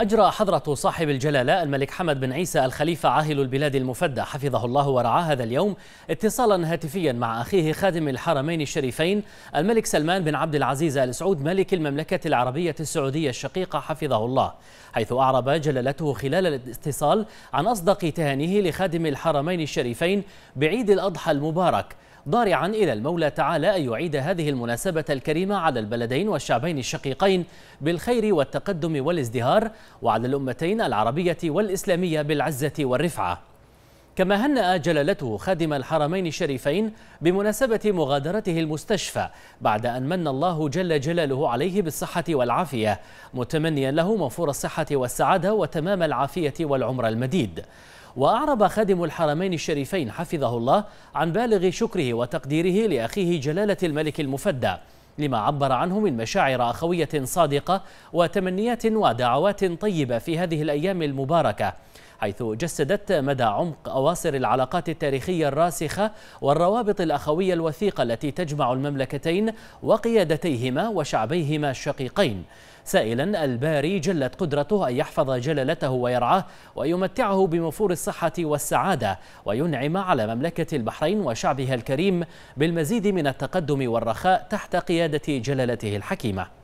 أجرى حضرة صاحب الجلالة الملك حمد بن عيسى الخليفة عاهل البلاد المفدى حفظه الله ورعاه هذا اليوم اتصالا هاتفيا مع أخيه خادم الحرمين الشريفين الملك سلمان بن عبد العزيز آل سعود ملك المملكة العربية السعودية الشقيقة حفظه الله حيث أعرب جلالته خلال الاتصال عن أصدق تهانيه لخادم الحرمين الشريفين بعيد الأضحى المبارك ضارعا إلى المولى تعالى أن يعيد هذه المناسبة الكريمة على البلدين والشعبين الشقيقين بالخير والتقدم والازدهار وعلى الأمتين العربية والإسلامية بالعزة والرفعة كما هنأ جلالته خادم الحرمين الشريفين بمناسبة مغادرته المستشفى بعد أن من الله جل جلاله عليه بالصحة والعافية متمنيا له موفور الصحة والسعادة وتمام العافية والعمر المديد وأعرب خادم الحرمين الشريفين حفظه الله عن بالغ شكره وتقديره لأخيه جلالة الملك المفدى لما عبر عنه من مشاعر أخوية صادقة وتمنيات ودعوات طيبة في هذه الأيام المباركة حيث جسدت مدى عمق أواصر العلاقات التاريخية الراسخة والروابط الأخوية الوثيقة التي تجمع المملكتين وقيادتيهما وشعبيهما الشقيقين سائلا الباري جلت قدرته أن يحفظ جلالته ويرعاه ويمتعه بمفور الصحة والسعادة وينعم على مملكة البحرين وشعبها الكريم بالمزيد من التقدم والرخاء تحت قيادة جلالته الحكيمة